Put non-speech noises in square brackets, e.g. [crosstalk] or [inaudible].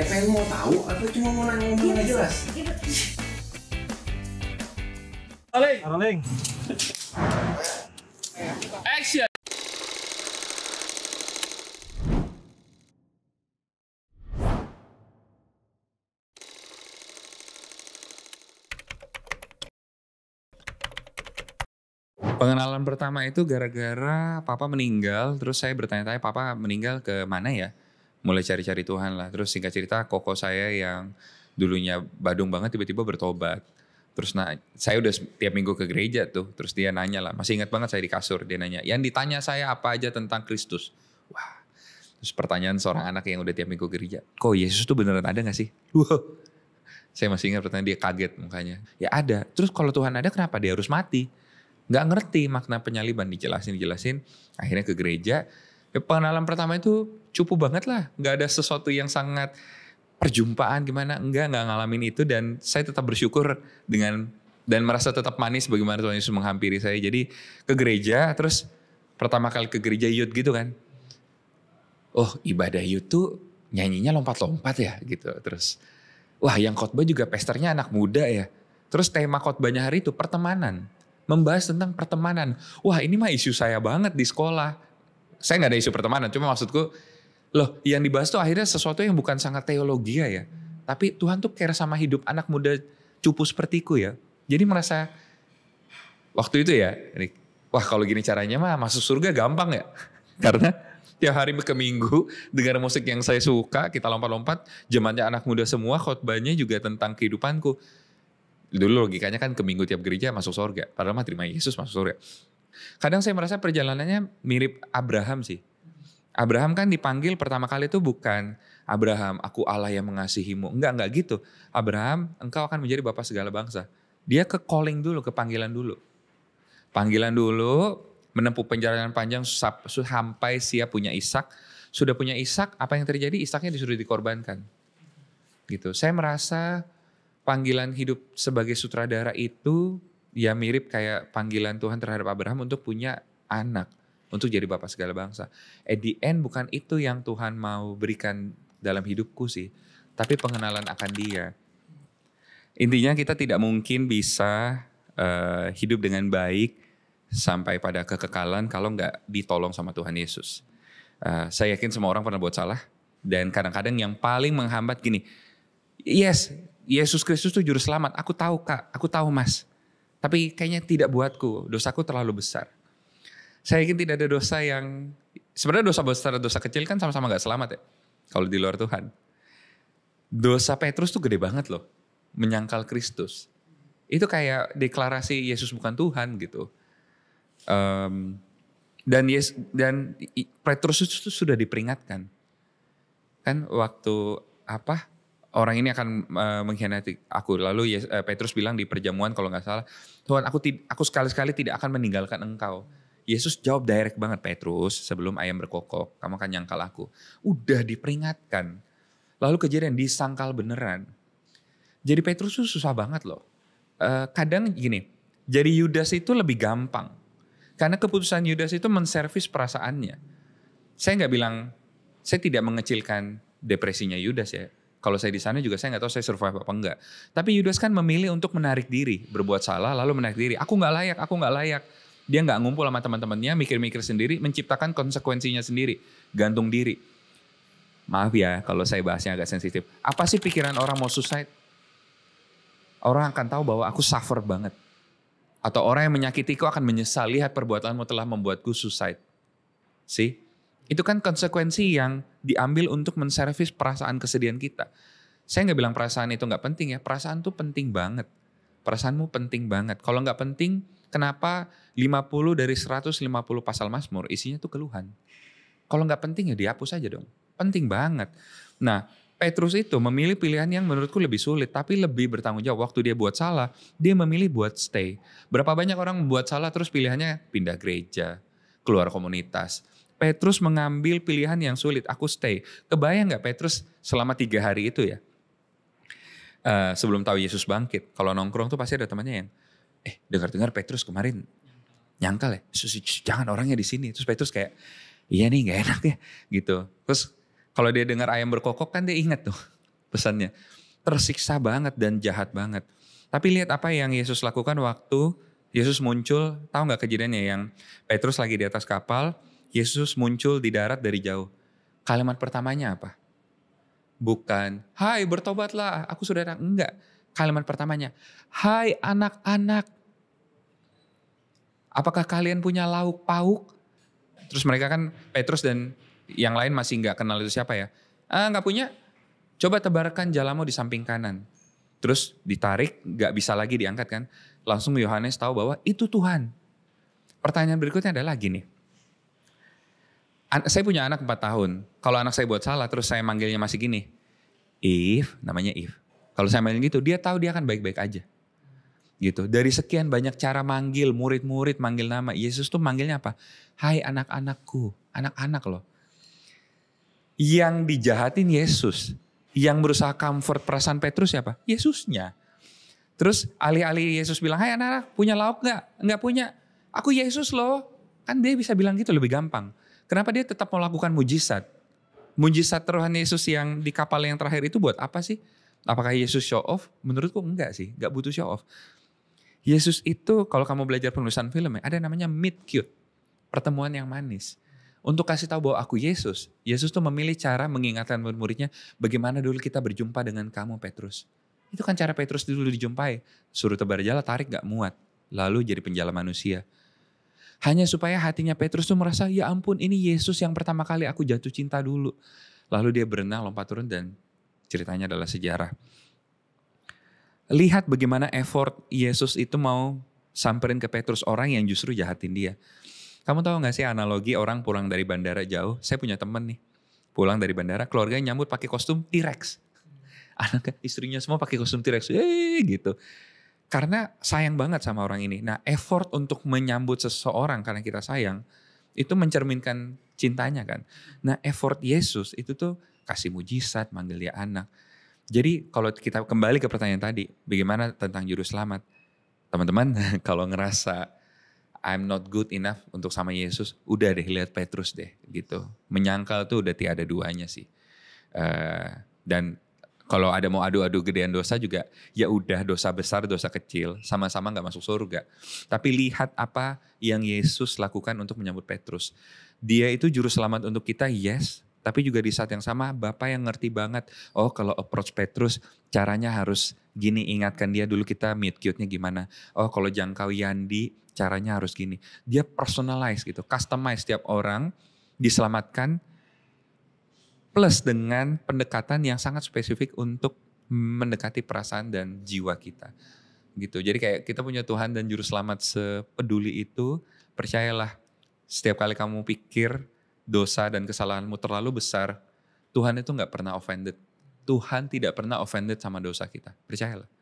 Eh pengen mau tahu atau cuma mau nanya ngomong nggak jelas? Aling, Aling, Action. Pengenalan pertama itu gara-gara papa meninggal, terus saya bertanya-tanya papa meninggal ke mana ya? mulai cari-cari Tuhan lah. Terus singkat cerita koko saya yang dulunya badung banget tiba-tiba bertobat. Terus nah, saya udah tiap minggu ke gereja tuh. Terus dia nanya lah, masih ingat banget saya di kasur. Dia nanya, yang ditanya saya apa aja tentang Kristus. Wah, terus pertanyaan seorang anak yang udah tiap minggu ke gereja. Kok Yesus tuh beneran ada gak sih? Wah, Saya masih ingat pertanyaan dia kaget mukanya. Ya ada. Terus kalau Tuhan ada kenapa dia harus mati? Gak ngerti makna penyaliban. Dijelasin, dijelasin. Akhirnya ke gereja ya, pengalaman pertama itu cupu banget lah nggak ada sesuatu yang sangat perjumpaan gimana enggak nggak ngalamin itu dan saya tetap bersyukur dengan dan merasa tetap manis bagaimana Tuhan Yesus menghampiri saya jadi ke gereja terus pertama kali ke gereja yud gitu kan oh ibadah yud tuh nyanyinya lompat-lompat ya gitu terus wah yang khotbah juga pesternya anak muda ya terus tema khotbahnya hari itu pertemanan membahas tentang pertemanan wah ini mah isu saya banget di sekolah saya nggak ada isu pertemanan, cuma maksudku loh yang dibahas tuh akhirnya sesuatu yang bukan sangat teologi ya. ya. Tapi Tuhan tuh care sama hidup anak muda cupu sepertiku ya. Jadi merasa waktu itu ya, ini, wah kalau gini caranya mah masuk surga gampang ya. [laughs] Karena tiap hari ke minggu dengar musik yang saya suka, kita lompat-lompat, zamannya anak muda semua, khotbahnya juga tentang kehidupanku. Dulu logikanya kan ke minggu tiap gereja masuk surga, padahal mah terima Yesus masuk surga. Kadang saya merasa perjalanannya mirip Abraham sih. Abraham kan dipanggil pertama kali itu bukan Abraham, aku Allah yang mengasihimu. Enggak, enggak gitu. Abraham, engkau akan menjadi bapak segala bangsa. Dia ke calling dulu, ke panggilan dulu. Panggilan dulu, menempuh perjalanan panjang sampai siap punya Ishak. Sudah punya Ishak, apa yang terjadi? Ishaknya disuruh dikorbankan. Gitu. Saya merasa panggilan hidup sebagai sutradara itu ya mirip kayak panggilan Tuhan terhadap Abraham untuk punya anak, untuk jadi bapak segala bangsa. At the end bukan itu yang Tuhan mau berikan dalam hidupku sih, tapi pengenalan akan Dia. Intinya kita tidak mungkin bisa uh, hidup dengan baik sampai pada kekekalan kalau nggak ditolong sama Tuhan Yesus. Uh, saya yakin semua orang pernah buat salah dan kadang-kadang yang paling menghambat gini, yes Yesus Kristus itu juru selamat, aku tahu kak, aku tahu mas, tapi kayaknya tidak buatku, dosaku terlalu besar. Saya yakin tidak ada dosa yang, sebenarnya dosa besar dan dosa kecil kan sama-sama gak selamat ya. Kalau di luar Tuhan. Dosa Petrus tuh gede banget loh, menyangkal Kristus. Itu kayak deklarasi Yesus bukan Tuhan gitu. Um, dan Yes dan Petrus itu sudah diperingatkan kan waktu apa orang ini akan uh, mengkhianati aku. Lalu eh, Petrus bilang di perjamuan kalau nggak salah, Tuhan aku aku sekali sekali tidak akan meninggalkan engkau. Yesus jawab direct banget Petrus sebelum ayam berkokok, kamu akan nyangkal aku. Udah diperingatkan. Lalu kejadian disangkal beneran. Jadi Petrus itu susah banget loh. Eh, kadang gini, jadi Yudas itu lebih gampang. Karena keputusan Yudas itu menservis perasaannya. Saya nggak bilang, saya tidak mengecilkan depresinya Yudas ya kalau saya di sana juga saya nggak tahu saya survive apa enggak. Tapi Yudas kan memilih untuk menarik diri, berbuat salah lalu menarik diri. Aku nggak layak, aku nggak layak. Dia nggak ngumpul sama teman-temannya, mikir-mikir sendiri, menciptakan konsekuensinya sendiri, gantung diri. Maaf ya kalau saya bahasnya agak sensitif. Apa sih pikiran orang mau suicide? Orang akan tahu bahwa aku suffer banget. Atau orang yang menyakitiku akan menyesal, lihat perbuatanmu telah membuatku suicide. Sih? Itu kan konsekuensi yang diambil untuk menservis perasaan kesedihan kita. Saya nggak bilang perasaan itu nggak penting ya, perasaan itu penting banget. Perasaanmu penting banget. Kalau nggak penting, kenapa 50 dari 150 pasal Mazmur isinya tuh keluhan? Kalau nggak penting ya dihapus aja dong. Penting banget. Nah, Petrus itu memilih pilihan yang menurutku lebih sulit, tapi lebih bertanggung jawab. Waktu dia buat salah, dia memilih buat stay. Berapa banyak orang membuat salah terus pilihannya pindah gereja, keluar komunitas. Petrus mengambil pilihan yang sulit, aku stay. Kebayang nggak Petrus selama tiga hari itu ya? Uh, sebelum tahu Yesus bangkit, kalau nongkrong tuh pasti ada temannya yang, eh dengar-dengar Petrus kemarin nyangkal ya, jangan orangnya di sini. Terus Petrus kayak, iya nih nggak enak ya gitu. Terus kalau dia dengar ayam berkokok kan dia ingat tuh pesannya. Tersiksa banget dan jahat banget. Tapi lihat apa yang Yesus lakukan waktu Yesus muncul, tahu nggak kejadiannya yang Petrus lagi di atas kapal, Yesus muncul di darat dari jauh. Kalimat pertamanya apa? Bukan, hai bertobatlah, aku sudah datang. Enggak, kalimat pertamanya, hai anak-anak. Apakah kalian punya lauk pauk? Terus mereka kan, Petrus dan yang lain masih nggak kenal itu siapa ya. Ah, nggak punya, coba tebarkan jalamu di samping kanan. Terus ditarik, nggak bisa lagi diangkat kan. Langsung Yohanes tahu bahwa itu Tuhan. Pertanyaan berikutnya adalah gini, saya punya anak 4 tahun. Kalau anak saya buat salah terus saya manggilnya masih gini. If, namanya If. Kalau saya manggil gitu dia tahu dia akan baik-baik aja. Gitu. Dari sekian banyak cara manggil murid-murid manggil nama, Yesus tuh manggilnya apa? Hai anak-anakku, anak-anak loh. Yang dijahatin Yesus, yang berusaha comfort perasaan Petrus siapa? Yesusnya. Terus alih-alih Yesus bilang, "Hai anak-anak, punya lauk nggak? Nggak punya. Aku Yesus loh." Kan dia bisa bilang gitu lebih gampang. Kenapa dia tetap melakukan mujizat? Mujizat rohani Yesus yang di kapal yang terakhir itu buat apa sih? Apakah Yesus show off? Menurutku enggak sih, enggak butuh show off. Yesus itu kalau kamu belajar penulisan film ya, ada namanya meet cute. Pertemuan yang manis. Untuk kasih tahu bahwa aku Yesus. Yesus tuh memilih cara mengingatkan murid-muridnya bagaimana dulu kita berjumpa dengan kamu Petrus. Itu kan cara Petrus dulu dijumpai. Suruh tebar jala, tarik gak muat. Lalu jadi penjala manusia. Hanya supaya hatinya Petrus tuh merasa, ya ampun ini Yesus yang pertama kali aku jatuh cinta dulu. Lalu dia berenang, lompat turun dan ceritanya adalah sejarah. Lihat bagaimana effort Yesus itu mau samperin ke Petrus orang yang justru jahatin dia. Kamu tahu gak sih analogi orang pulang dari bandara jauh? Saya punya temen nih, pulang dari bandara, keluarganya nyambut pakai kostum T-Rex. Anak istrinya semua pakai kostum T-Rex, eh gitu. Karena sayang banget sama orang ini. Nah, effort untuk menyambut seseorang karena kita sayang itu mencerminkan cintanya kan. Nah, effort Yesus itu tuh kasih mujizat, manggil dia anak. Jadi kalau kita kembali ke pertanyaan tadi, bagaimana tentang juru selamat? Teman-teman, [laughs] kalau ngerasa I'm not good enough untuk sama Yesus, udah deh lihat Petrus deh gitu. Menyangkal tuh udah tiada duanya sih. Uh, dan kalau ada mau adu-adu gedean dosa juga ya udah dosa besar dosa kecil sama-sama nggak masuk surga. Tapi lihat apa yang Yesus lakukan untuk menyambut Petrus. Dia itu juru selamat untuk kita yes, tapi juga di saat yang sama Bapak yang ngerti banget oh kalau approach Petrus caranya harus gini ingatkan dia dulu kita meet cute-nya gimana. Oh kalau jangkau Yandi caranya harus gini. Dia personalize gitu, customize setiap orang diselamatkan plus dengan pendekatan yang sangat spesifik untuk mendekati perasaan dan jiwa kita gitu jadi kayak kita punya Tuhan dan juru selamat sepeduli itu percayalah setiap kali kamu pikir dosa dan kesalahanmu terlalu besar Tuhan itu nggak pernah offended Tuhan tidak pernah offended sama dosa kita percayalah